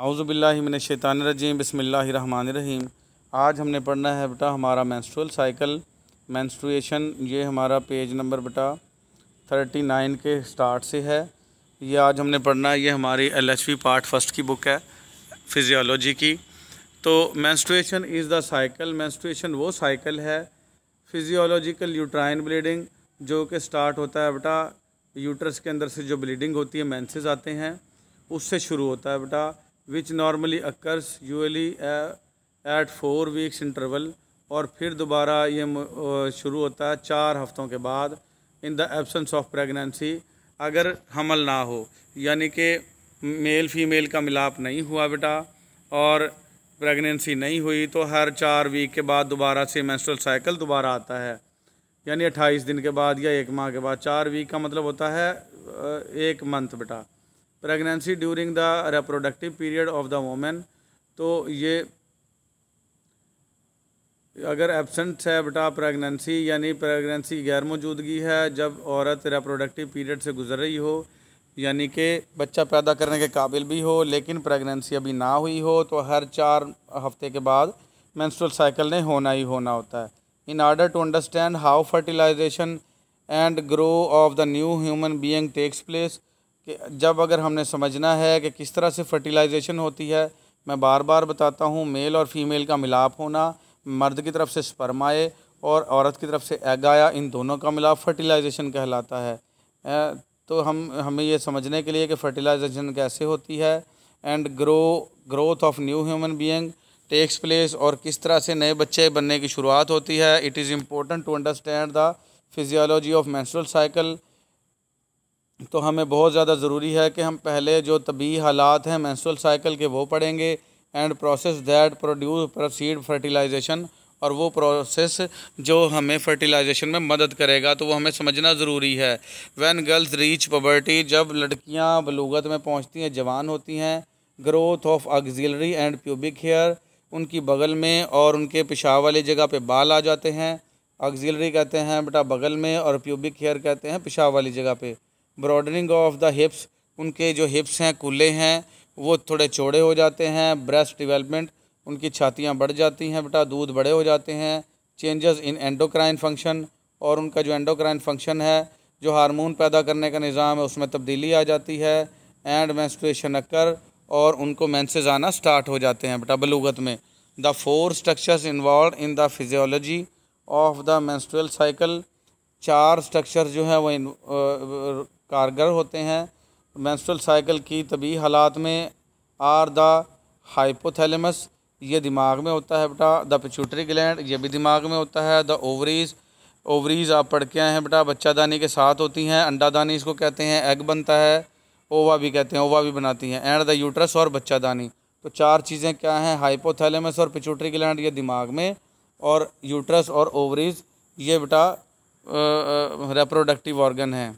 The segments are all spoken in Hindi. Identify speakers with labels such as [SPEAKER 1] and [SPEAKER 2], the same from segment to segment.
[SPEAKER 1] आउज़बिल्लिमिनशैतानरजीम बसमीम आज हमने पढ़ना है बेटा हमारा मैंस्ट्रल साइकिल मैंस्ट्रुएशन ये हमारा पेज नंबर बेटा थर्टी नाइन के स्टार्ट से है ये आज हमने पढ़ना है ये हमारी एल पार्ट फर्स्ट की बुक है फिजियोलॉजी की तो menstruation is the cycle menstruation वो साइकिल है फिज़ियोलॉजिकल यूट्राइन ब्लीडिंग जो कि स्टार्ट होता है बेटा यूट्रस के अंदर से जो ब्लीडिंग होती है मैंसेज आते हैं उससे शुरू होता है बेटा which normally occurs usually at four weeks interval और फिर दोबारा ये शुरू होता है चार हफ्तों के बाद in the absence of pregnancy अगर हमल ना हो यानी कि मेल फीमेल का मिलाप नहीं हुआ बेटा और प्रेगनेंसी नहीं हुई तो हर चार वीक के बाद दोबारा से मैंस्ट्रल साइकिल दोबारा आता है यानी अट्ठाईस दिन के बाद या एक माह के बाद चार वीक का मतलब होता है एक मंथ बेटा pregnancy during the reproductive period of the women तो ये अगर एबसेंट है बेटा प्रेगनेंसी यानी प्रेगनेंसी गैर मौजूदगी है जब औरत रिप्रोडक्टिव पीरियड से गुजर रही हो यानी कि बच्चा पैदा करने के काबिल भी हो लेकिन प्रेगनेंसी अभी ना हुई हो तो हर चार हफ्ते के बाद मैंस्ट्रुअल साइकिल ने होना ही होना होता है in order to understand how fertilization and grow of the new human being takes place कि जब अगर हमने समझना है कि किस तरह से फर्टिलाइजेशन होती है मैं बार बार बताता हूँ मेल और फीमेल का मिलाप होना मर्द की तरफ से स्पर्म आए और औरत की तरफ से एग आया इन दोनों का मिलाप फर्टिलाइजेशन कहलाता है तो हम हमें ये समझने के लिए कि फर्टिलाइजेशन कैसे होती है and grow growth of new human being takes place और किस तरह से नए बच्चे बनने की शुरुआत होती है it is important to understand the physiology of menstrual cycle तो हमें बहुत ज़्यादा ज़रूरी है कि हम पहले जो तबी हालात हैं मैंसूल साइकिल के वो पढ़ेंगे and process that produce proceed fertilization और वो प्रोसेस जो हमें फर्टिलाइजेशन में मदद करेगा तो वो हमें समझना ज़रूरी है व्हेन गर्ल्स रीच पबर्टी जब लड़कियां बलूगत में पहुंचती हैं जवान होती हैं growth of axillary and pubic hair उनकी बगल में और उनके पेशाब वाली जगह पे बाल आ जाते हैं ऑक्जिलरी कहते हैं बेटा बगल में और प्यूबिक हेयर कहते हैं पेशाब वाली जगह पर ब्रॉडनिंग ऑफ द हिप्स उनके जो हिप्स हैं कूल्हे हैं वो थोड़े चौड़े हो जाते हैं ब्रेस्ट डिवेलपमेंट उनकी छातियाँ बढ़ जाती हैं बेटा दूध बड़े हो जाते हैं चेंजेस इन एंडोक्राइन फंक्शन और उनका जो एंडोक्राइन फंक्शन है जो हार्मोन पैदा करने का निज़ाम है उसमें तब्दीली आ जाती है एंड मैंस्ट्रेशन अक्कर और उनको मैंसेज आना स्टार्ट हो जाते हैं बेटा बलूगत में the four structures involve in the physiology of the menstrual cycle चार स्ट्रक्चर जो हैं वो कारगर होते हैं मैंस्ट्रल साइकिल की तबी हालात में आर द हाइपोथैलेमस ये दिमाग में होता है बेटा द पिचूटरी ग्लैंड ये भी दिमाग में होता है द ओवरीज ओवरीज आप पढ़ के आए हैं बेटा बच्चादानी के साथ होती हैं अंडादानी इसको कहते हैं एग बनता है ओवा भी कहते हैं ओवा भी बनाती हैं एंड द यूट्रस और बच्चादानी तो चार चीज़ें क्या हैं हाइपोथैलेमस और पिचूटरी ग्लैंड ये दिमाग में और यूट्रस और ओवरीज ये बेटा रेप्रोडक्टिव ऑर्गन हैं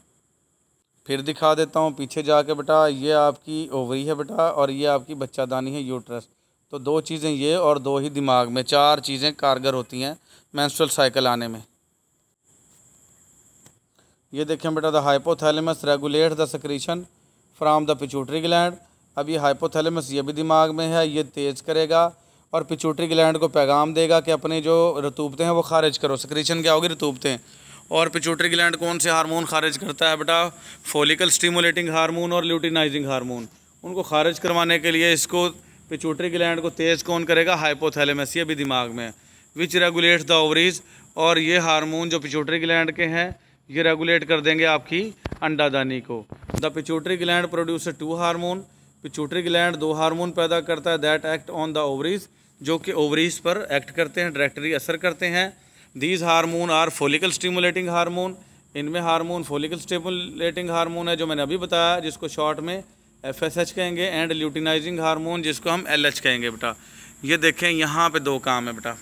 [SPEAKER 1] फिर दिखा देता हूँ पीछे जाके बेटा ये आपकी ओवरी है बेटा और ये आपकी बच्चादानी है यूट्रस तो दो चीज़ें ये और दो ही दिमाग में चार चीज़ें कारगर होती हैं मैंस्ट्रल साइकिल आने में ये देखें बेटा the hypothalamus regulate the secretion from the pituitary gland अब ये हाइपोथैलेमस ये भी दिमाग में है ये तेज़ करेगा और पिचूटरी ग्लैंड को पैगाम देगा कि अपने जो रतूबते हैं वो खारिज करो सक्रीशन क्या होगी रतूबतें और पिचूटरी ग्लैंड कौन से हार्मोन खारिज करता है बेटा फोलिकल स्टिमुलेटिंग हार्मोन और ल्यूटिनाइजिंग हार्मोन उनको खारिज करवाने के लिए इसको पिचूटरी ग्लैंड को तेज़ कौन करेगा हाइपोथैलेमस ये भी दिमाग में विच रेगुलेट द ओवरीज और ये हारमोन जो पिचूटरी ग्लैंड के हैं ये रेगुलेट कर देंगे आपकी अंडादानी को the pituitary gland produce two hormone pituitary gland दो हारमोन पैदा करता है that act on the ovaries जो कि ओवरीज पर एक्ट करते हैं डायरेक्टली असर करते हैं these hormone are follicle stimulating hormone इनमें हारमोन फोलिकल स्टिमुलेटिंग हारमोन है जो मैंने अभी बताया जिसको शॉर्ट में एफ एस एच कहेंगे एंड ल्यूटिनाइजिंग हारमोन जिसको हम एल एच कहेंगे बेटा ये देखें यहाँ पर दो काम है बेटा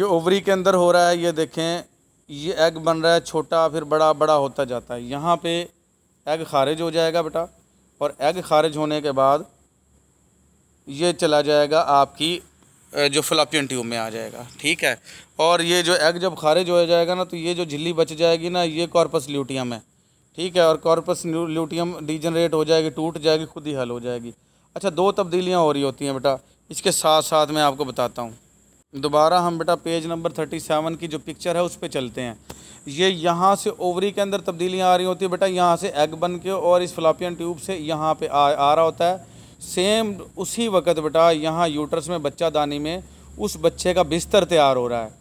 [SPEAKER 1] ये ओवरी के अंदर हो रहा है ये देखें ये एग बन रहा है छोटा फिर बड़ा बड़ा होता जाता है यहाँ पे एग खारिज हो जाएगा बेटा और एग खारिज होने के बाद ये चला जाएगा आपकी जो फ्लापियन ट्यूब में आ जाएगा ठीक है और ये जो एग जब खारिज हो जाएगा ना तो ये जो झिल्ली बच जाएगी ना ये कॉर्पस ल्यूटियम है ठीक है और कॉर्पस ल्यूटियम डिजनरेट हो जाएगी टूट जाएगी खुद ही हल हो जाएगी अच्छा दो तब्दीलियाँ हो रही होती हैं बेटा इसके साथ साथ मैं आपको बताता हूँ दोबारा हम बेटा पेज नंबर थर्टी सेवन की जो पिक्चर है उस पर चलते हैं ये यहाँ से ओवरी के अंदर तब्दीलियाँ आ रही होती है बेटा यहाँ से एग बन के और इस फ्लापियन ट्यूब से यहाँ पे आ, आ रहा होता है सेम उसी वक्त बेटा यहाँ यूटरस में बच्चा दानी में उस बच्चे का बिस्तर तैयार हो रहा है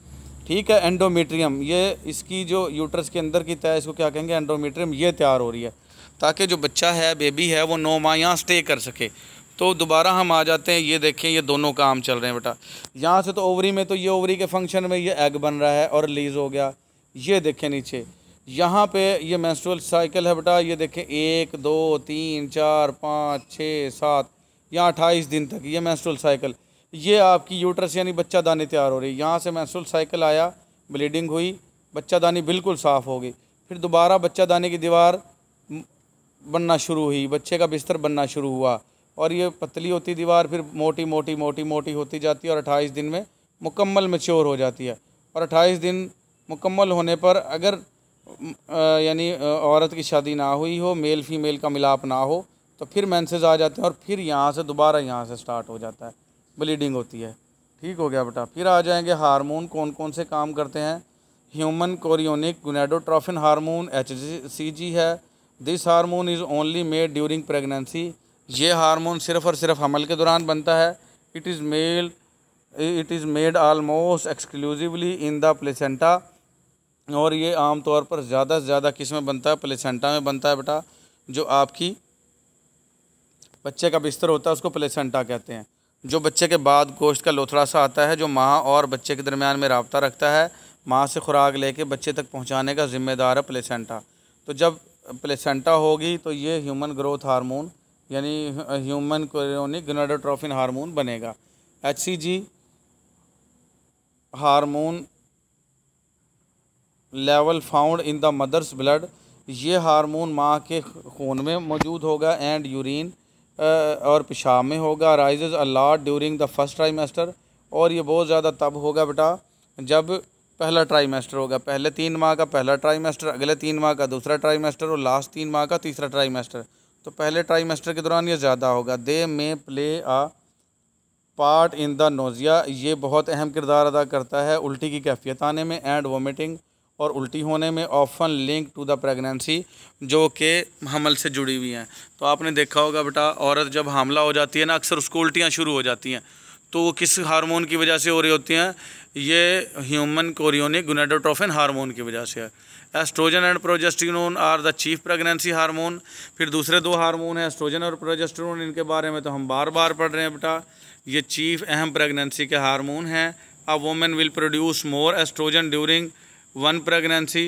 [SPEAKER 1] ठीक है एंडोमेट्रियम ये इसकी जो यूटरस के अंदर की तय इसको क्या कहेंगे एंडोमेट्रियम ये तैयार हो रही है ताकि जो बच्चा है बेबी है वो नौ माह यहाँ स्टे कर सके तो दोबारा हम आ जाते हैं ये देखें ये दोनों काम चल रहे हैं बेटा यहाँ से तो ओवरी में तो ये ओवरी के फंक्शन में ये एग बन रहा है और रिलीज़ हो गया ये देखें नीचे यहाँ पे ये मेंस्ट्रुअल साइकिल है बेटा ये देखें एक दो तीन चार पाँच छः सात या अट्ठाईस दिन तक ये मेंस्ट्रुअल साइकिल ये आपकी यूट्रस यानी बच्चा दानी तैयार हो रही है यहाँ से मेंस्ट्रुअल साइकिल आया ब्लीडिंग हुई बच्चा दानी बिल्कुल साफ़ हो गई फिर दोबारा बच्चा दानी की दीवार बनना शुरू हुई बच्चे का बिस्तर बनना शुरू हुआ और ये पतली होती दीवार फिर मोटी मोटी मोटी मोटी होती जाती है और अट्ठाईस दिन में मुकम्मल मेच्योर हो जाती है और अट्ठाईस दिन मुकम्मल होने पर अगर यानी औरत की शादी ना हुई हो मेल फीमेल का मिलाप ना हो तो फिर मैंसेज आ जाते हैं और फिर यहाँ से दोबारा यहाँ से स्टार्ट हो जाता है ब्लीडिंग होती है ठीक हो गया बेटा फिर आ जाएंगे हार्मोन कौन कौन से काम करते हैं human chorionic gonadotropin hormone H C G है this hormone is only made during pregnancy ये हार्मोन सिर्फ और सिर्फ हमल के दौरान बनता है it is made it is made almost exclusively in the placenta और ये आम तौर पर ज़्यादा से ज़्यादा किस में बनता है प्लेसेंटा में बनता है बेटा जो आपकी बच्चे का बिस्तर होता है उसको प्लेसेंटा कहते हैं जो बच्चे के बाद गोश्त का लोथड़ा सा आता है जो माँ और बच्चे के दरमियान में रबता रखता है माँ से खुराक लेके बच्चे तक पहुँचाने का जिम्मेदार है प्लेसेंटा तो जब प्लेसेंटा होगी तो ये ह्यूमन ग्रोथ हारमोन यानी ह्यूमन क्रोनिक गनाडोट्रोफिन हारमोन बनेगा H hormone level found in the mother's blood ये हार्मोन माँ के खून में मौजूद होगा एंड यूरिन और पेशाब में होगा rise a lot during the first trimester और ये बहुत ज़्यादा तब होगा बेटा जब पहला ट्राइमेस्टर होगा पहले तीन माह का पहला ट्राइमेस्टर अगले तीन माह का दूसरा ट्राइमेस्टर और लास्ट तीन माह का तीसरा ट्राइमेस्टर तो पहले ट्राइमेस्टर के दौरान ये ज़्यादा होगा they may play a part in the nausea ये बहुत अहम किरदार अदा करता है उल्टी की कैफियत आने में एंड वोमिटिंग और उल्टी होने में often link to the pregnancy जो कि हमल से जुड़ी हुई हैं तो आपने देखा होगा बेटा औरत जब हमला हो जाती है ना अक्सर उसको उल्टियाँ शुरू हो जाती हैं तो वो किस हार्मोन की वजह से हो रही होती हैं ये ह्यूमन कोरियोनिक गुनेडोट्रोफिन हार्मोन की वजह से है estrogen and progesterone are the chief pregnancy hormone फिर दूसरे दो हार्मोन हैं एस्ट्रोजन और प्रोजेस्टिनोन इनके बारे में तो हम बार बार पढ़ रहे हैं बेटा ये चीफ अहम प्रेगनेंसी के हार्मोन हैं a women will produce more estrogen during one pregnancy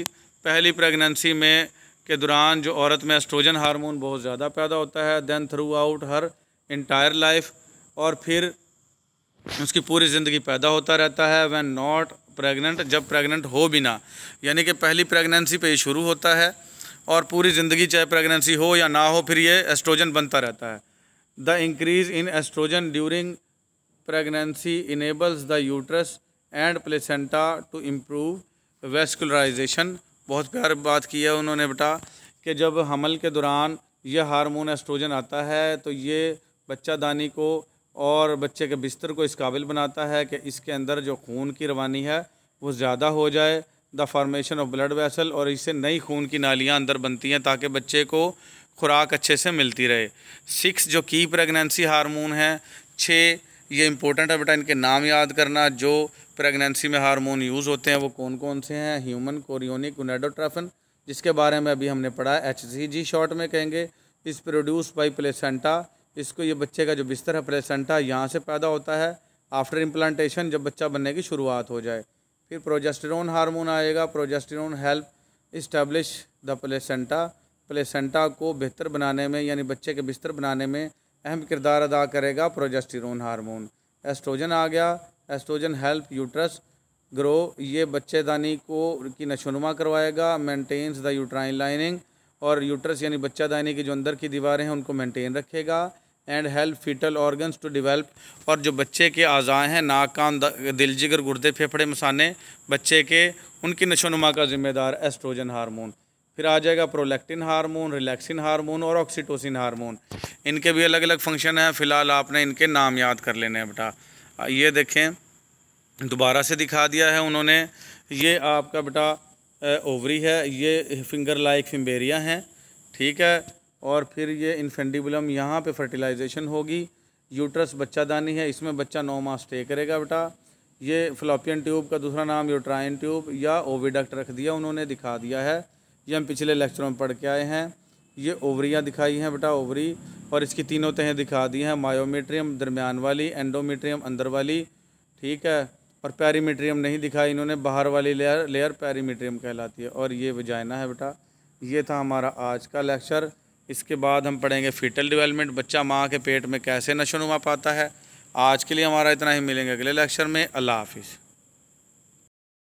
[SPEAKER 1] पहली प्रेगनेंसी में के दौरान जो औरत में एस्ट्रोजन हार्मोन बहुत ज़्यादा पैदा होता है than throughout her entire life और फिर उसकी पूरी ज़िंदगी पैदा होता रहता है वैन नॉट प्रेग्नेंट जब प्रेग्नेंट हो भी ना यानी कि पहली प्रेगनेंसी पे ही शुरू होता है और पूरी ज़िंदगी चाहे प्रेगनेंसी हो या ना हो फिर ये एस्ट्रोजन बनता रहता है the increase in estrogen during pregnancy enables the uterus and placenta to improve vascularization बहुत प्यार बात की है उन्होंने बेटा कि जब हमल के दौरान यह हार्मोन एस्ट्रोजन आता है तो ये बच्चा दानी को और बच्चे के बिस्तर को इस काबिल बनाता है कि इसके अंदर जो खून की रवानी है वो ज़्यादा हो जाए the formation of blood vessel और इससे नई खून की नालियाँ अंदर बनती हैं ताकि बच्चे को खुराक अच्छे से मिलती रहे सिक्स जो की प्रेगनेंसी हारमोन है छः ये इंपॉर्टेंट है बेटा इनके नाम याद करना जो प्रेगनेंसी में हार्मोन यूज़ होते हैं वो कौन कौन से हैं ह्यूमन कोरियोनिक उनेडोट्राफन जिसके बारे में अभी हमने पढ़ा एच सी जी शॉर्ट में कहेंगे इस प्रोड्यूस बाई प्लेसेंटा इसको ये बच्चे का जो बिस्तर है प्लेसेंटा यहाँ से पैदा होता है आफ्टर इम्प्लांटेशन जब बच्चा बनने की शुरुआत हो जाए फिर प्रोजेस्टेरोन हार्मोन आएगा progesterone help establish the placenta placenta को बेहतर बनाने में यानी बच्चे के बिस्तर बनाने में अहम किरदार अदा करेगा प्रोजेस्टिरोन हार्मोन एस्ट्रोजन आ गया एस्ट्रोजन हेल्प यूट्रस ग्रो ये बच्चेदानी को की नशोनुमा करवाएगा मेंटेन्स द यूट्राइन लाइनिंग और यूट्रस यानी दानी की जो अंदर की दीवारें हैं उनको मेंटेन रखेगा and help fetal organs to develop और जो बच्चे के अज़ाएँ हैं नाक कान दिल जिगर गुर्दे फेफड़े मसाने बच्चे के उनकी नशोनुमा का ज़िम्मेदार एस्ट्रोजन हारमोन फिर आ जाएगा प्रोलैक्टिन हार्मोन रिलैक्सिन हार्मोन और ऑक्सीटोसिन हार्मोन इनके भी अलग अलग फंक्शन हैं फ़िलहाल आपने इनके नाम याद कर लेने हैं बेटा ये देखें दोबारा से दिखा दिया है उन्होंने ये आपका बेटा ओवरी है ये फिंगर लाइक फिम्बेरिया हैं ठीक है और फिर ये इन्फेंडिबुलम यहाँ पे फर्टिलाइजेशन होगी यूट्रस बच्चादानी है इसमें बच्चा नौ माह स्टे करेगा बेटा ये फ्लोपियन ट्यूब का दूसरा नाम यूट्राइन ट्यूब या ओविडक्ट रख दिया उन्होंने दिखा दिया है ये हम पिछले लेक्चरों में पढ़ के आए हैं ये ओवरियाँ दिखाई हैं बेटा ओवरी और इसकी तीनों तहें दिखा दी हैं मायोमीट्रियम दरमियान वाली एंडोमीट्रियम अंदर वाली ठीक है और पैरीमीट्रियम नहीं दिखाई इन्होंने बाहर वाली लेयर लेयर पैरीमीट्रियम कहलाती है और ये वजाइना है बेटा ये था हमारा आज का लेक्चर इसके बाद हम पढ़ेंगे फीटल डिवेलपमेंट बच्चा माँ के पेट में कैसे नशोनुमा पाता है आज के लिए हमारा इतना ही मिलेंगे अगले लेक्चर में अल्लाह हाफिज़